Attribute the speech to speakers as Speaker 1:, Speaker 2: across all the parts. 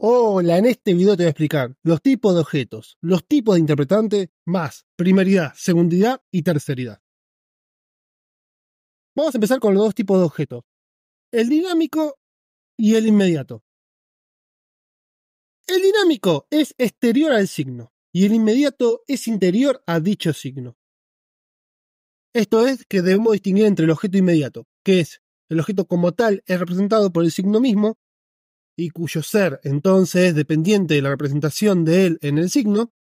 Speaker 1: Hola, en este video te voy a explicar los tipos de objetos, los tipos de interpretante, más primeridad, segundidad y terceridad. Vamos a empezar con los dos tipos de objetos, el dinámico y el inmediato. El dinámico es exterior al signo y el inmediato es interior a dicho signo. Esto es que debemos distinguir entre el objeto inmediato, que es el objeto como tal es representado por el signo mismo, y cuyo ser entonces es dependiente de la representación de él en el signo,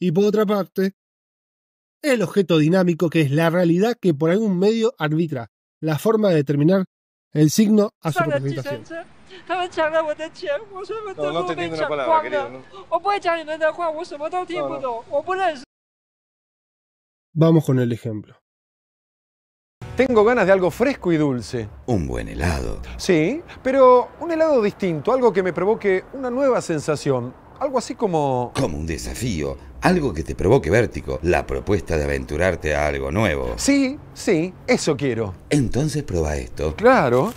Speaker 1: y por otra parte, el objeto dinámico que es la realidad que por algún medio arbitra la forma de determinar el signo a su representación. Vamos con el ejemplo. Tengo ganas de algo fresco y dulce. Un buen helado. Sí, pero un helado distinto, algo que me provoque una nueva sensación. Algo así como... Como un desafío, algo que te provoque vértigo, la propuesta de aventurarte a algo nuevo. Sí, sí, eso quiero. Entonces prueba esto. Claro.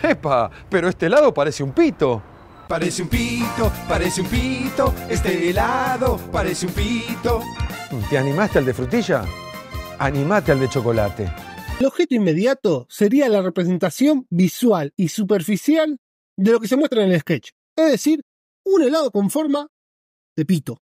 Speaker 1: ¡Epa! Pero este helado parece un pito. Parece un pito, parece un pito, este helado parece un pito. ¿Te animaste al de frutilla? animate al de chocolate. El objeto inmediato sería la representación visual y superficial de lo que se muestra en el sketch, es decir, un helado con forma de pito.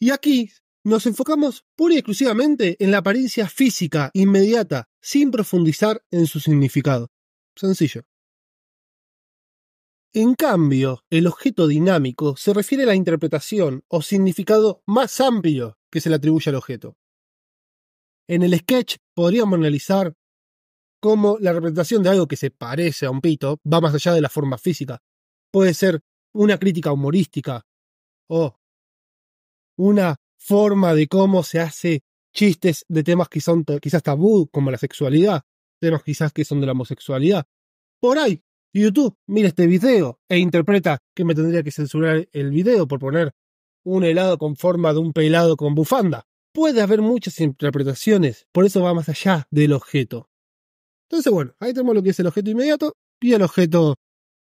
Speaker 1: Y aquí nos enfocamos pura y exclusivamente en la apariencia física inmediata, sin profundizar en su significado. Sencillo. En cambio, el objeto dinámico se refiere a la interpretación o significado más amplio que se le atribuye al objeto. En el sketch podríamos analizar cómo la representación de algo que se parece a un pito va más allá de la forma física. Puede ser una crítica humorística o una forma de cómo se hace chistes de temas que son quizás tabú, como la sexualidad, temas quizás que son de la homosexualidad. Por ahí, YouTube mira este video e interpreta que me tendría que censurar el video por poner un helado con forma de un pelado con bufanda puede haber muchas interpretaciones, por eso va más allá del objeto. Entonces, bueno, ahí tenemos lo que es el objeto inmediato y el objeto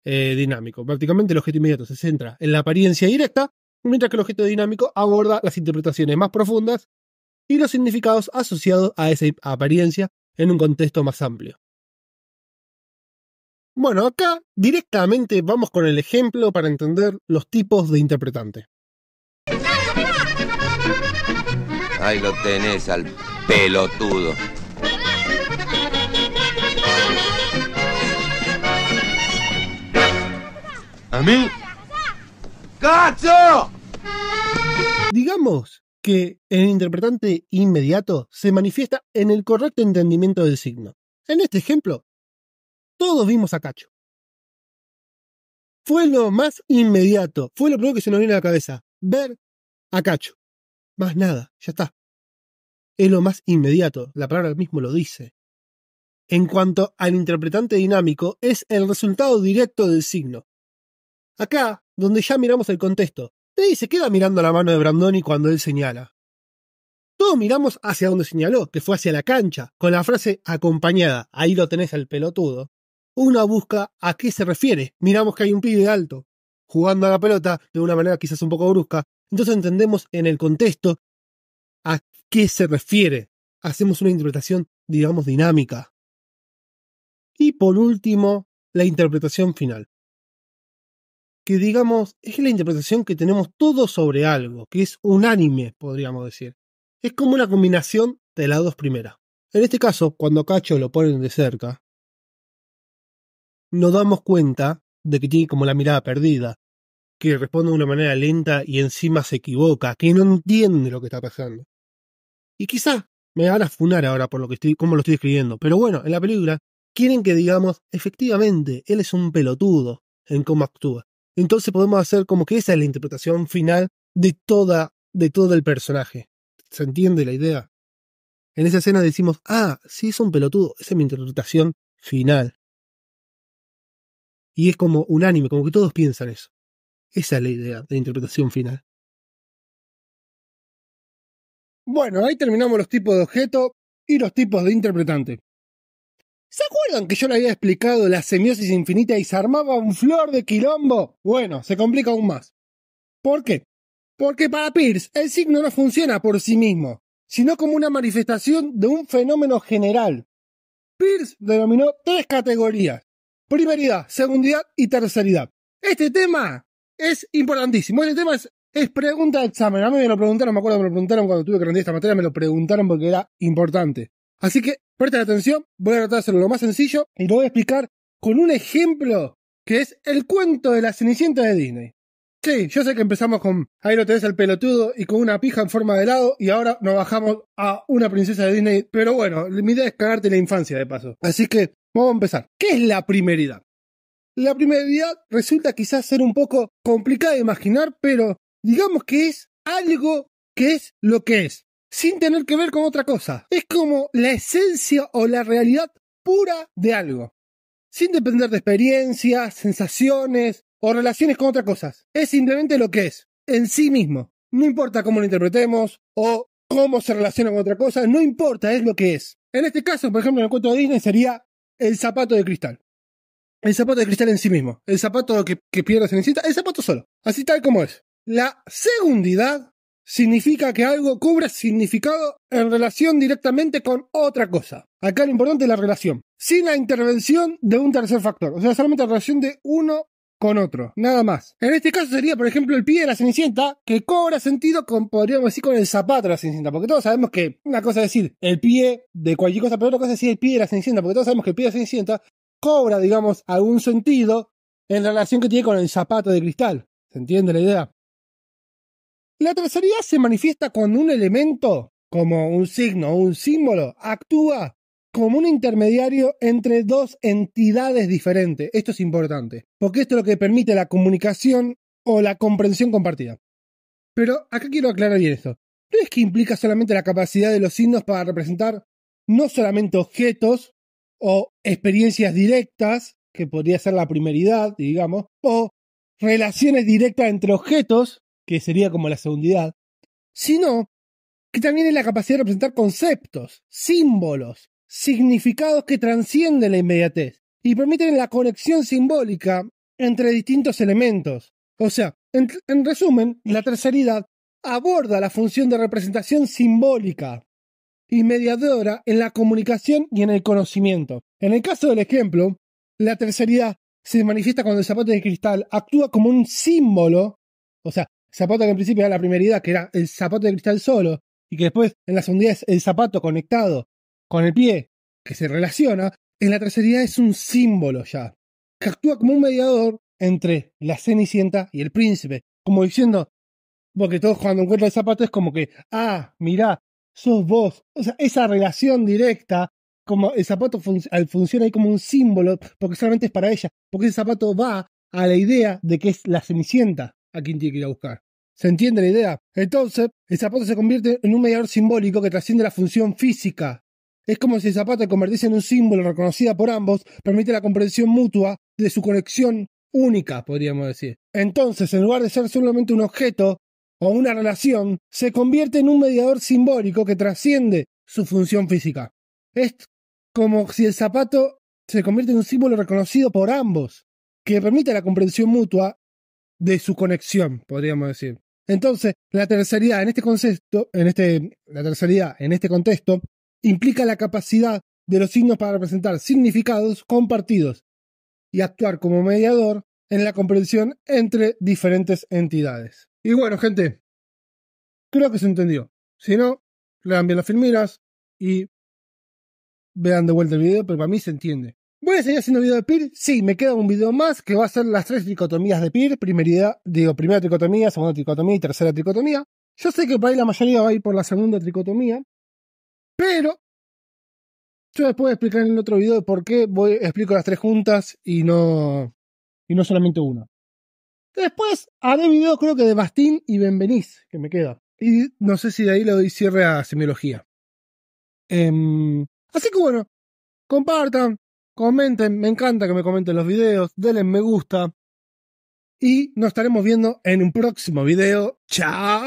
Speaker 1: eh, dinámico. Prácticamente el objeto inmediato se centra en la apariencia directa, mientras que el objeto dinámico aborda las interpretaciones más profundas y los significados asociados a esa apariencia en un contexto más amplio. Bueno, acá directamente vamos con el ejemplo para entender los tipos de interpretante. Ahí lo tenés al pelotudo. ¿A mí? ¡Cacho! Digamos que el interpretante inmediato se manifiesta en el correcto entendimiento del signo. En este ejemplo, todos vimos a Cacho. Fue lo más inmediato, fue lo primero que se nos vino a la cabeza, ver a Cacho. Más nada, ya está. Es lo más inmediato, la palabra mismo lo dice. En cuanto al interpretante dinámico, es el resultado directo del signo. Acá, donde ya miramos el contexto, dice se queda mirando la mano de Brandoni cuando él señala. Todos miramos hacia donde señaló, que fue hacia la cancha, con la frase acompañada, ahí lo tenés al pelotudo. Una busca a qué se refiere. Miramos que hay un pibe alto, jugando a la pelota de una manera quizás un poco brusca, entonces entendemos en el contexto a qué se refiere. Hacemos una interpretación, digamos, dinámica. Y por último, la interpretación final. Que digamos, es la interpretación que tenemos todos sobre algo, que es unánime, podríamos decir. Es como una combinación de las dos primeras. En este caso, cuando Cacho lo ponen de cerca, nos damos cuenta de que tiene como la mirada perdida, que responde de una manera lenta y encima se equivoca, que no entiende lo que está pasando. Y quizá me van a funar ahora por lo que estoy, cómo lo estoy escribiendo, pero bueno, en la película quieren que digamos, efectivamente, él es un pelotudo en cómo actúa. Entonces podemos hacer como que esa es la interpretación final de toda, de todo el personaje. ¿Se entiende la idea? En esa escena decimos, ah, sí es un pelotudo, esa es mi interpretación final. Y es como unánime, como que todos piensan eso. Esa es la idea de interpretación final. Bueno, ahí terminamos los tipos de objeto y los tipos de interpretante. ¿Se acuerdan que yo le había explicado la semiosis infinita y se armaba un flor de quilombo? Bueno, se complica aún más. ¿Por qué? Porque para Peirce el signo no funciona por sí mismo, sino como una manifestación de un fenómeno general. Peirce denominó tres categorías: primeridad, segundidad y terceridad. Este tema es importantísimo. el tema es, pregunta de examen. A mí me lo preguntaron, me acuerdo, me lo preguntaron cuando tuve que rendir esta materia, me lo preguntaron porque era importante. Así que presten atención, voy a tratar de hacerlo lo más sencillo y lo voy a explicar con un ejemplo que es el cuento de la Cenicienta de Disney. Sí, yo sé que empezamos con ahí lo tenés al pelotudo y con una pija en forma de helado y ahora nos bajamos a una princesa de Disney, pero bueno, mi idea es cagarte la infancia de paso. Así que vamos a empezar. ¿Qué es la primeridad? La primera resulta quizás ser un poco complicada de imaginar, pero digamos que es algo que es lo que es, sin tener que ver con otra cosa. Es como la esencia o la realidad pura de algo, sin depender de experiencias, sensaciones o relaciones con otras cosas. Es simplemente lo que es, en sí mismo. No importa cómo lo interpretemos o cómo se relaciona con otra cosa, no importa, es lo que es. En este caso, por ejemplo, en el cuento de Disney sería el zapato de cristal. El zapato de cristal en sí mismo. El zapato que, que pierde Cenicienta. El zapato solo. Así tal como es. La segundidad significa que algo cobra significado en relación directamente con otra cosa. Acá lo importante es la relación. Sin la intervención de un tercer factor. O sea, solamente la relación de uno con otro. Nada más. En este caso sería, por ejemplo, el pie de la Cenicienta, que cobra sentido con, podríamos decir, con el zapato de la Cenicienta. Porque todos sabemos que una cosa es decir el pie de cualquier cosa, pero otra cosa es decir el pie de la Cenicienta. Porque todos sabemos que el pie de la Cenicienta cobra, digamos, algún sentido en relación que tiene con el zapato de cristal. ¿Se entiende la idea? La terceridad se manifiesta cuando un elemento, como un signo o un símbolo, actúa como un intermediario entre dos entidades diferentes. Esto es importante, porque esto es lo que permite la comunicación o la comprensión compartida. Pero acá quiero aclarar bien esto. No es que implica solamente la capacidad de los signos para representar no solamente objetos, o experiencias directas, que podría ser la primeridad, digamos, o relaciones directas entre objetos, que sería como la segundidad, sino que también es la capacidad de representar conceptos, símbolos, significados que transcienden la inmediatez y permiten la conexión simbólica entre distintos elementos. O sea, en, en resumen, la terceridad aborda la función de representación simbólica y mediadora en la comunicación y en el conocimiento. En el caso del ejemplo, la terceridad se manifiesta cuando el zapato de cristal actúa como un símbolo, o sea, zapato que en principio era la primera idea que era el zapato de cristal solo, y que después en la segunda es el zapato conectado con el pie, que se relaciona, en la terceridad es un símbolo ya, que actúa como un mediador entre la Cenicienta y el príncipe, como diciendo, porque todos cuando encuentran el zapato es como que, ah, mirá, sos vos. O sea, esa relación directa, como el zapato funciona ahí como un símbolo, porque solamente es para ella, porque ese zapato va a la idea de que es la cenicienta a quien tiene que ir a buscar. ¿Se entiende la idea? Entonces, el zapato se convierte en un mediador simbólico que trasciende la función física. Es como si el zapato se convirtiese en un símbolo reconocido por ambos, permite la comprensión mutua de su conexión única, podríamos decir. Entonces, en lugar de ser solamente un objeto, o una relación se convierte en un mediador simbólico que trasciende su función física. Es como si el zapato se convierte en un símbolo reconocido por ambos, que permite la comprensión mutua de su conexión, podríamos decir. Entonces, la terceridad en este concepto, en este, la terceridad en este contexto, implica la capacidad de los signos para representar significados compartidos y actuar como mediador en la comprensión entre diferentes entidades. Y bueno, gente, creo que se entendió. Si no, dan bien las filmiras y vean de vuelta el video, pero para mí se entiende. ¿Voy a seguir haciendo video de PIR? Sí, me queda un video más que va a ser las tres tricotomías de PIR. Primera, digo, primera tricotomía, segunda tricotomía y tercera tricotomía. Yo sé que por ahí la mayoría va a ir por la segunda tricotomía, pero yo después voy a explicar en el otro video por qué voy, explico las tres juntas y no, y no solamente una. Después haré video creo que de Bastín y Benveniz, que me queda. Y no sé si de ahí le doy cierre a semiología. Em, así que bueno, compartan, comenten, me encanta que me comenten los videos, denle me gusta. Y nos estaremos viendo en un próximo video. ¡Chao!